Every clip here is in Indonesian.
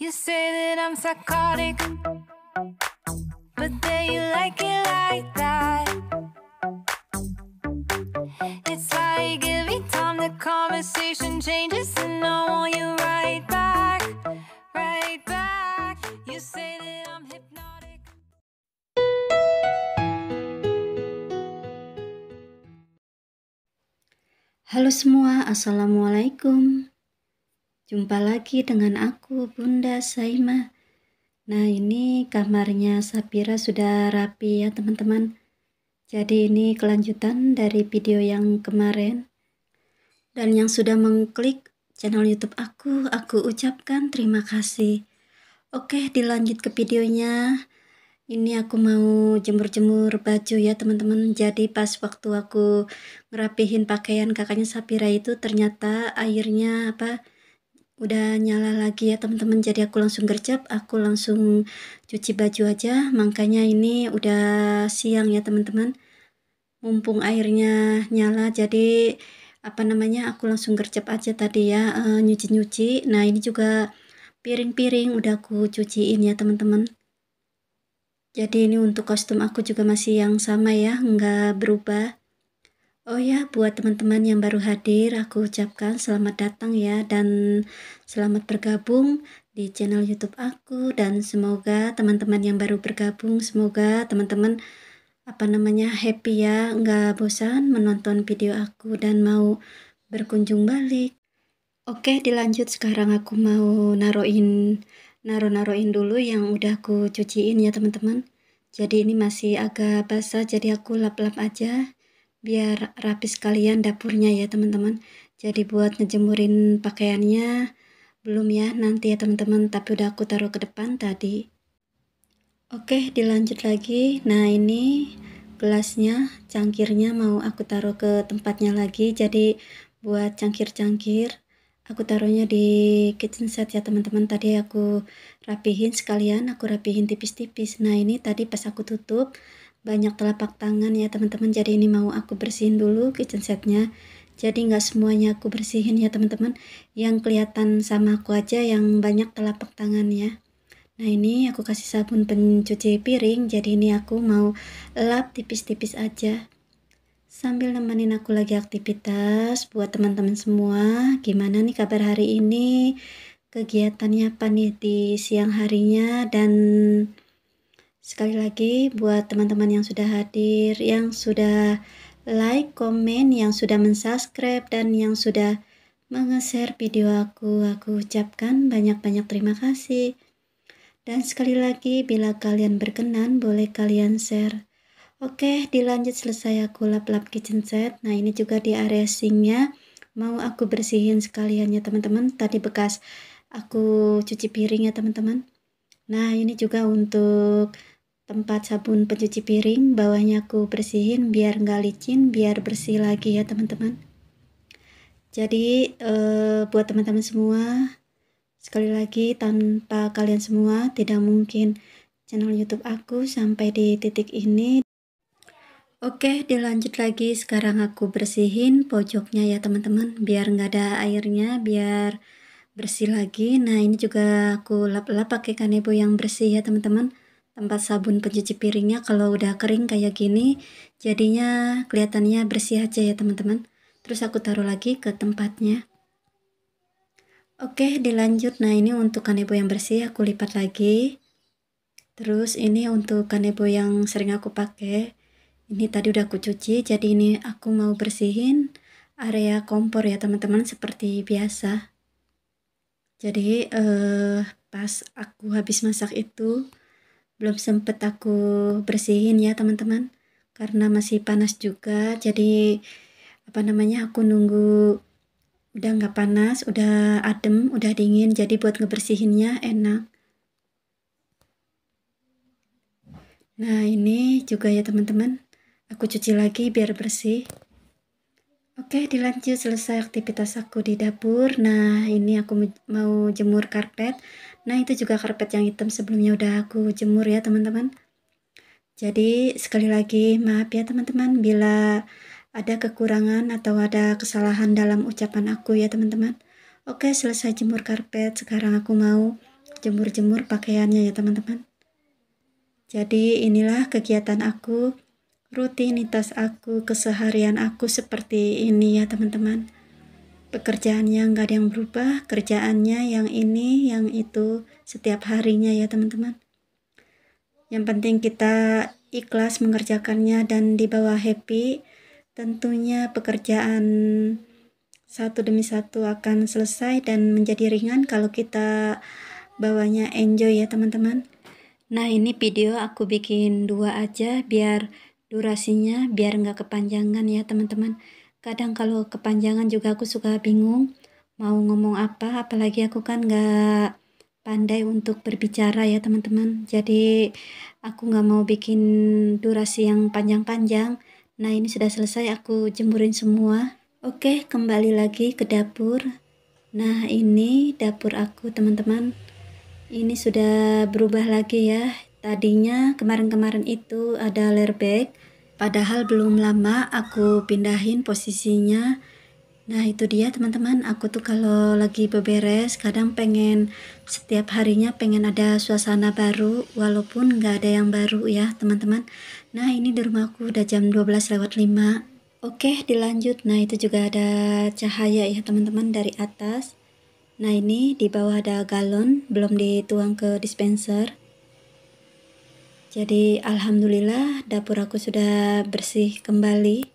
You say that I'm psychotic, but then you like it like that. It's like every time the conversation changes, and I want you right back, right back. You say that I'm hypnotic. Halo semua, assalamualaikum. Jumpa lagi dengan aku, Bunda Saima. Nah, ini kamarnya Sapira sudah rapi ya, teman-teman. Jadi ini kelanjutan dari video yang kemarin. Dan yang sudah mengklik channel YouTube aku, aku ucapkan terima kasih. Oke, dilanjut ke videonya. Ini aku mau jemur-jemur baju ya, teman-teman. Jadi pas waktu aku ngerapihin pakaian kakaknya Sapira itu ternyata airnya apa? udah nyala lagi ya teman-teman jadi aku langsung gercep aku langsung cuci baju aja makanya ini udah siang ya teman-teman mumpung airnya nyala jadi apa namanya aku langsung gercep aja tadi ya eh, nyuci-nyuci uh, nah ini juga piring-piring udah aku cuciin ya teman-teman jadi ini untuk kostum aku juga masih yang sama ya nggak berubah Oh ya, buat teman-teman yang baru hadir, aku ucapkan selamat datang ya dan selamat bergabung di channel YouTube aku dan semoga teman-teman yang baru bergabung, semoga teman-teman apa namanya happy ya, nggak bosan menonton video aku dan mau berkunjung balik. Oke, dilanjut sekarang aku mau naroin, naro-naroin dulu yang udah aku cuciin ya teman-teman. Jadi ini masih agak basah, jadi aku lap-lap aja biar rapi sekalian dapurnya ya teman-teman jadi buat ngejemurin pakaiannya belum ya nanti ya teman-teman tapi udah aku taruh ke depan tadi oke dilanjut lagi nah ini gelasnya cangkirnya mau aku taruh ke tempatnya lagi jadi buat cangkir-cangkir aku taruhnya di kitchen set ya teman-teman tadi aku rapihin sekalian aku rapihin tipis-tipis nah ini tadi pas aku tutup banyak telapak tangan ya teman-teman jadi ini mau aku bersihin dulu kitchen setnya jadi nggak semuanya aku bersihin ya teman-teman yang kelihatan sama aku aja yang banyak telapak tangan ya nah ini aku kasih sabun pencuci piring jadi ini aku mau lap tipis-tipis aja sambil nemenin aku lagi aktivitas buat teman-teman semua gimana nih kabar hari ini kegiatannya apa nih di siang harinya dan Sekali lagi buat teman-teman yang sudah hadir, yang sudah like, komen, yang sudah mensubscribe dan yang sudah mengeser video aku, aku ucapkan banyak-banyak terima kasih. Dan sekali lagi bila kalian berkenan boleh kalian share. Oke, dilanjut selesai aku lap-lap kitchen set. Nah, ini juga di area sinknya mau aku bersihin sekaliannya teman-teman. Tadi bekas aku cuci piring ya teman-teman. Nah, ini juga untuk tempat sabun pencuci piring bawahnya aku bersihin biar nggak licin biar bersih lagi ya teman-teman jadi eh, buat teman-teman semua sekali lagi tanpa kalian semua tidak mungkin channel youtube aku sampai di titik ini Oke, dilanjut lagi. Sekarang aku bersihin pojoknya ya teman-teman, biar nggak ada airnya, biar bersih lagi. Nah, ini juga aku lap-lap pakai kanebo yang bersih ya teman-teman tempat sabun pencuci piringnya kalau udah kering kayak gini jadinya kelihatannya bersih aja ya teman-teman terus aku taruh lagi ke tempatnya oke dilanjut nah ini untuk kanebo yang bersih aku lipat lagi terus ini untuk kanebo yang sering aku pakai ini tadi udah aku cuci jadi ini aku mau bersihin area kompor ya teman-teman seperti biasa jadi eh, pas aku habis masak itu belum sempet aku bersihin ya teman-teman karena masih panas juga jadi apa namanya aku nunggu udah nggak panas udah adem udah dingin jadi buat ngebersihinnya enak nah ini juga ya teman-teman aku cuci lagi biar bersih Oke, dilanjut selesai aktivitas aku di dapur. Nah, ini aku mau jemur karpet. Nah, itu juga karpet yang hitam sebelumnya udah aku jemur ya, teman-teman. Jadi, sekali lagi maaf ya, teman-teman, bila ada kekurangan atau ada kesalahan dalam ucapan aku ya, teman-teman. Oke, selesai jemur karpet. Sekarang aku mau jemur-jemur pakaiannya ya, teman-teman. Jadi, inilah kegiatan aku rutinitas aku, keseharian aku seperti ini ya teman-teman. Pekerjaannya nggak ada yang berubah, kerjaannya yang ini, yang itu, setiap harinya ya teman-teman. Yang penting kita ikhlas mengerjakannya dan di bawah happy. Tentunya pekerjaan satu demi satu akan selesai dan menjadi ringan kalau kita bawanya enjoy ya teman-teman. Nah ini video aku bikin dua aja biar durasinya biar nggak kepanjangan ya teman-teman kadang kalau kepanjangan juga aku suka bingung mau ngomong apa apalagi aku kan nggak pandai untuk berbicara ya teman-teman jadi aku nggak mau bikin durasi yang panjang-panjang nah ini sudah selesai aku jemurin semua oke kembali lagi ke dapur nah ini dapur aku teman-teman ini sudah berubah lagi ya Tadinya kemarin-kemarin itu ada airbag, padahal belum lama aku pindahin posisinya. Nah itu dia teman-teman, aku tuh kalau lagi beberes kadang pengen setiap harinya pengen ada suasana baru walaupun nggak ada yang baru ya teman-teman. Nah ini di rumahku udah jam 12 lewat 5 Oke, dilanjut. Nah, itu juga ada cahaya ya, teman-teman, dari atas. Nah, ini di bawah ada galon, belum dituang ke dispenser. Jadi alhamdulillah dapur aku sudah bersih kembali.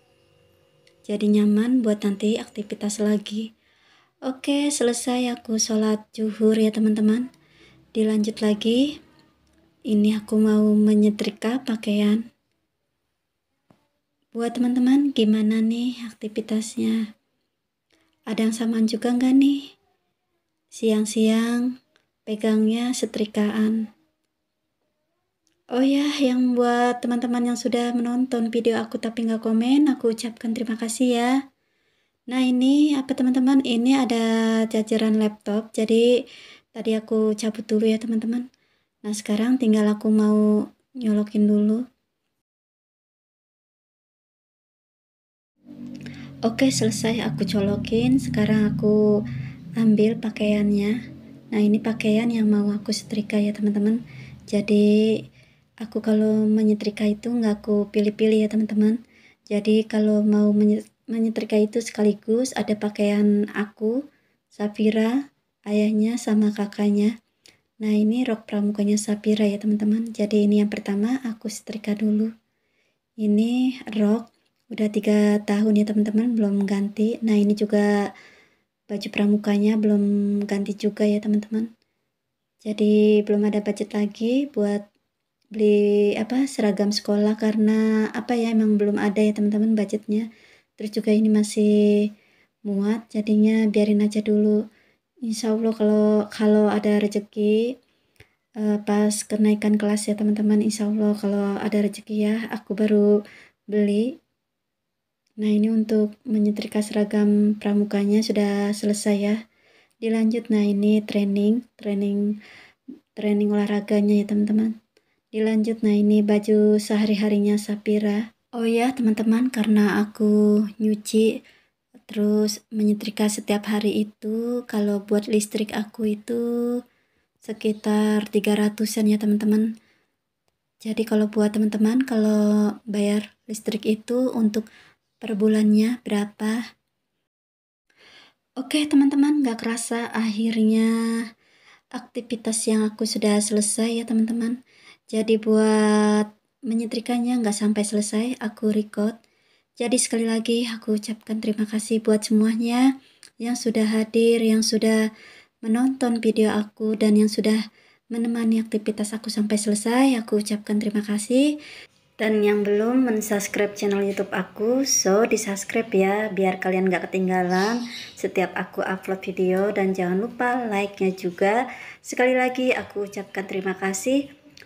Jadi nyaman buat nanti aktivitas lagi. Oke, selesai aku sholat zuhur ya teman-teman. Dilanjut lagi. Ini aku mau menyetrika pakaian. Buat teman-teman, gimana nih aktivitasnya? Ada yang samaan juga nggak nih? Siang-siang pegangnya setrikaan. Oh ya, yang buat teman-teman yang sudah menonton video aku tapi nggak komen, aku ucapkan terima kasih ya. Nah ini apa teman-teman? Ini ada jajaran laptop. Jadi tadi aku cabut dulu ya teman-teman. Nah sekarang tinggal aku mau nyolokin dulu. Oke selesai aku colokin. Sekarang aku ambil pakaiannya. Nah ini pakaian yang mau aku setrika ya teman-teman. Jadi aku kalau menyetrika itu nggak aku pilih-pilih ya teman-teman jadi kalau mau menyetrika itu sekaligus ada pakaian aku Safira ayahnya sama kakaknya nah ini rok pramukanya Safira ya teman-teman jadi ini yang pertama aku setrika dulu ini rok udah tiga tahun ya teman-teman belum ganti nah ini juga baju pramukanya belum ganti juga ya teman-teman jadi belum ada budget lagi buat beli apa seragam sekolah karena apa ya emang belum ada ya teman-teman budgetnya terus juga ini masih muat jadinya biarin aja dulu insya Allah kalau kalau ada rezeki uh, pas kenaikan kelas ya teman-teman insya Allah kalau ada rezeki ya aku baru beli nah ini untuk menyetrika seragam pramukanya sudah selesai ya dilanjut nah ini training training training olahraganya ya teman-teman Dilanjut, iya, nah ini baju sehari-harinya Sapira. Oh ya teman-teman, karena aku nyuci terus menyetrika setiap hari itu, kalau buat listrik aku itu sekitar 300-an ya teman-teman. Jadi kalau buat teman-teman, kalau bayar listrik itu untuk per bulannya berapa? Oke teman-teman, gak kerasa akhirnya aktivitas yang aku sudah selesai ya teman-teman jadi buat menyetrikannya nggak sampai selesai aku record. Jadi sekali lagi aku ucapkan terima kasih buat semuanya yang sudah hadir, yang sudah menonton video aku dan yang sudah menemani aktivitas aku sampai selesai. Aku ucapkan terima kasih. Dan yang belum mensubscribe channel YouTube aku, so di subscribe ya, biar kalian gak ketinggalan setiap aku upload video dan jangan lupa like-nya juga. Sekali lagi aku ucapkan terima kasih.